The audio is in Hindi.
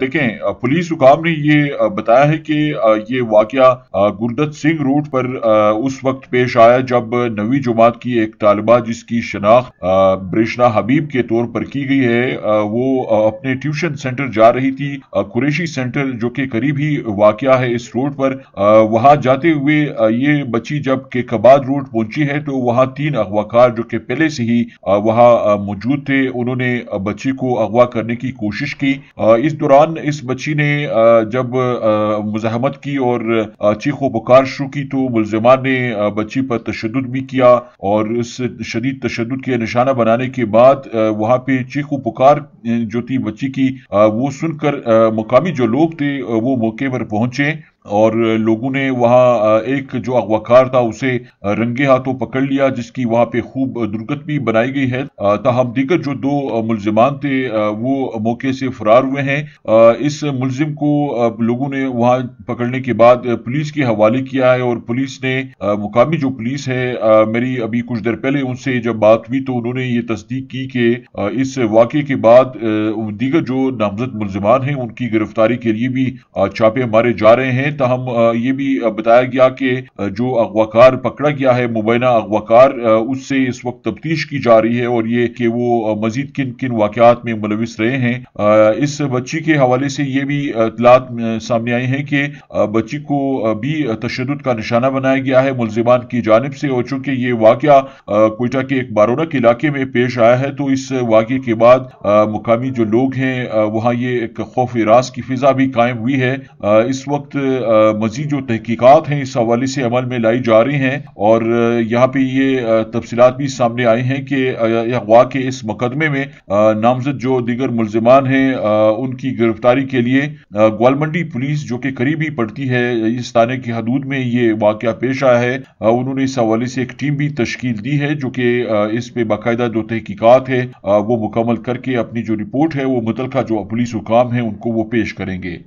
देखें पुलिस हुकाम ने ये बताया है कि ये वाक्य गुरदत्त सिंह रोड पर उस वक्त पेश आया जब नवी जमात की एक तालबा जिसकी शनाख्त ब्रिशना हबीब के तौर पर की गई है वो अपने ट्यूशन सेंटर जा रही थी कुरेशी सेंटर जो कि करीब ही वाक़ है इस रोड पर वहां जाते हुए ये बच्ची जब के कबाद रोड पहुंची है तो वहां तीन अगवाकार जो कि पहले से ही वहां मौजूद थे उन्होंने बच्ची को अगवा करने की कोशिश की इस दौरान दौरान इस बच्ची ने जब मुजामत की और चीखो पुकार शुरू की तो मुलजमान ने बच्ची पर तशद भी किया और इस शदीद तशद के निशाना बनाने के बाद वहां पे चीखो पुकार जो थी बच्ची की वो सुनकर मुकामी जो लोग थे वो मौके पर पहुंचे और लोगों ने वहाँ एक जो अगवाकार था उसे रंगे हाथों पकड़ लिया जिसकी वहाँ पे खूब दुर्गत भी बनाई गई है तहम दीगर जो दो मुलजमान थे वो मौके से फरार हुए हैं इस मुलजिम को लोगों ने वहाँ पकड़ने के बाद पुलिस के हवाले किया है और पुलिस ने मुकामी जो पुलिस है मेरी अभी कुछ देर पहले उनसे जब बात हुई तो उन्होंने ये तस्दीक की कि इस वाक़े के बाद दीगर जो नामजद मुलजमान हैं उनकी गिरफ्तारी के लिए भी छापे मारे जा रहे हैं हैं तहम ये भी बताया गया कि जो अगवाकार पकड़ा गया है मुबैना अगवाकार उससे इस वक्त तफ्तीश की जा रही है और ये कि वो मजीद किन किन वाकत में मुलविस रहे हैं इस बच्ची के हवाले से ये भी इतलात सामने आई है कि बच्ची को भी तशद का निशाना बनाया गया है मुलजिमान की जानब से और चूंकि ये वाक्य कोयटा के एक बारोना के इलाके में पेश आया है तो इस वाक्य के बाद मुकामी जो लोग हैं वहां ये एक खौफ रास की फिजा भी कायम हुई है इस वक्त मजीद जो तहकीकत हैं इस हवाले से अमल में लाई जा रही हैं और यहाँ पे ये तफसीत भी सामने आई हैं कि अगवा के इस मुकदमे में नामजद जो दीगर मुलजमान हैं उनकी गिरफ्तारी के लिए ग्वालमंडी पुलिस जो कि करीब ही पड़ती है इस थाने की हदूद में ये वाक़ पेश आया है उन्होंने इस हवाले से एक टीम भी तश्कील दी है जो कि इस पे बाकायदा जो तहकीकत है वो मुकम्मल करके अपनी जो रिपोर्ट है वो मुतलका जो पुलिस हुकाम है उनको वो पेश करेंगे